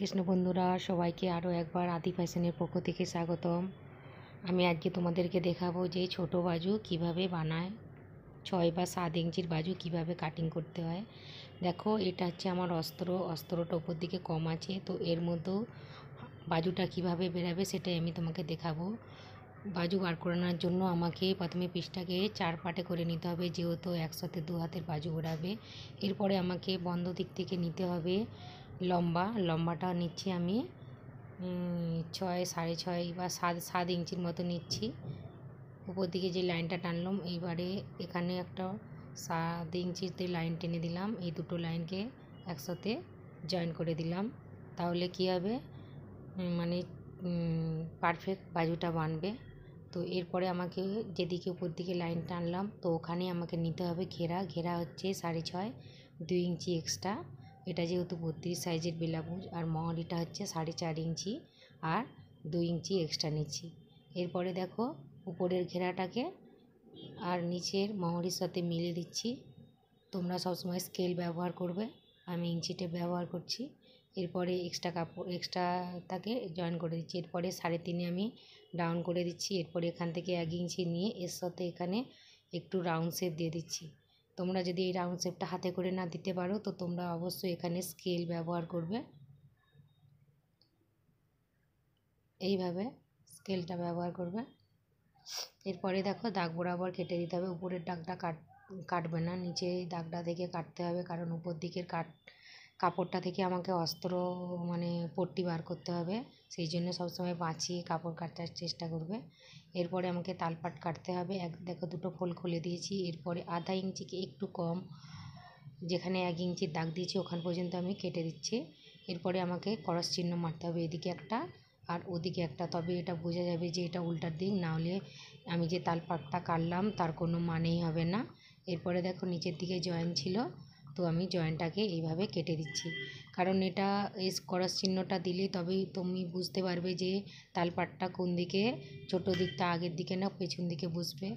কৃষ্ণ বন্ধুরা সবাইকে আরও একবার আদি ফ্যাশনের পক্ষ থেকে স্বাগতম আমি আজকে তোমাদেরকে দেখাবো যে ছোট বাজু কিভাবে বানায় ছয় বা সাত ইঞ্চির বাজু কিভাবে কাটিং করতে হয় দেখো এটা হচ্ছে আমার অস্ত্র অস্ত্রটা ওপর দিকে কম আছে তো এর মধ্যেও বাজুটা কিভাবে বেরাবে সেটাই আমি তোমাকে দেখাবো বাজু বার করানোর জন্য আমাকে প্রথমে পিসটাকে চার পাটে করে নিতে হবে যেহেতু একসাথে দু হাতের বাজু ওড়াবে এরপরে আমাকে বন্ধ দিক থেকে নিতে হবে লম্বা লম্বাটা নিচ্ছি আমি ছয় সাড়ে ছয় বা সাত সাত ইঞ্চির মতো নিচ্ছি উপর দিকে যে লাইনটা টানলাম এইবারে এখানে একটা সাত ইঞ্চিতে লাইন টেনে দিলাম এই দুটো লাইনকে একসাথে জয়েন করে দিলাম তাহলে কি হবে মানে পারফেক্ট বাজুটা বানবে তো এরপরে আমাকে যেদিকে উপর দিকে লাইন টানলাম তো ওখানে আমাকে নিতে হবে ঘেরা ঘেরা হচ্ছে সাড়ে ছয় দুই ইঞ্চি এক্সট্রা এটা যেহেতু বত্রিশ সাইজের বেলাবুজ আর মহরিটা হচ্ছে সাড়ে চার ইঞ্চি আর দুই ইঞ্চি এক্সট্রা নিচ্ছি এরপরে দেখো উপরের ঘেরাটাকে আর নিচের মহরির সাথে মিলে দিচ্ছি তোমরা সবসময় স্কেল ব্যবহার করবে আমি টেপ ব্যবহার করছি এরপরে এক্সট্রা কাপড় এক্সট্রা তাকে জয়েন করে দিচ্ছি এরপরে সাড়ে তিনে আমি ডাউন করে দিচ্ছি এরপরে এখান থেকে এক ইঞ্চি নিয়ে এর সাথে এখানে একটু রাউন্ড শেপ দিয়ে দিচ্ছি তোমরা যদি এই রাউন্ড শেপটা হাতে করে না দিতে পারো তো তোমরা অবশ্যই এখানে স্কেল ব্যবহার করবে এইভাবে স্কেলটা ব্যবহার করবে এরপরে দেখো দাগ বরাবর কেটে দিতে হবে উপরের দাগটা কাট কাটবে না নিচে দাগটা দেখে কাটতে হবে কারণ উপর দিকের কাট কাপড়টা থেকে আমাকে অস্ত্র মানে পট্টি বার করতে হবে সেই জন্য সবসময় বাঁচিয়ে কাপড় কাটার চেষ্টা করবে এরপরে আমাকে তালপাট কাটতে হবে এক দেখো দুটো ফোল খুলে দিয়েছি এরপরে আধা ইঞ্চিকে একটু কম যেখানে এক ইঞ্চির দাগ দিয়েছি ওখান পর্যন্ত আমি কেটে দিচ্ছি এরপরে আমাকে করস চিহ্ন মারতে হবে এদিকে একটা আর ওদিকে একটা তবে এটা বোঝা যাবে যে এটা উল্টার দিক না হলে আমি যে তালপাটটা কাটলাম তার কোনো মানেই হবে না এরপরে দেখো নিচের দিকে জয়েন ছিল তো আমি জয়েন্টটাকে এইভাবে কেটে দিচ্ছি কারণ এটা এস করার চিহ্নটা দিলে তবেই তুমি বুঝতে পারবে যে তালপাটটা কোন দিকে ছোটো দিকটা আগের দিকে না পেছন দিকে বসবে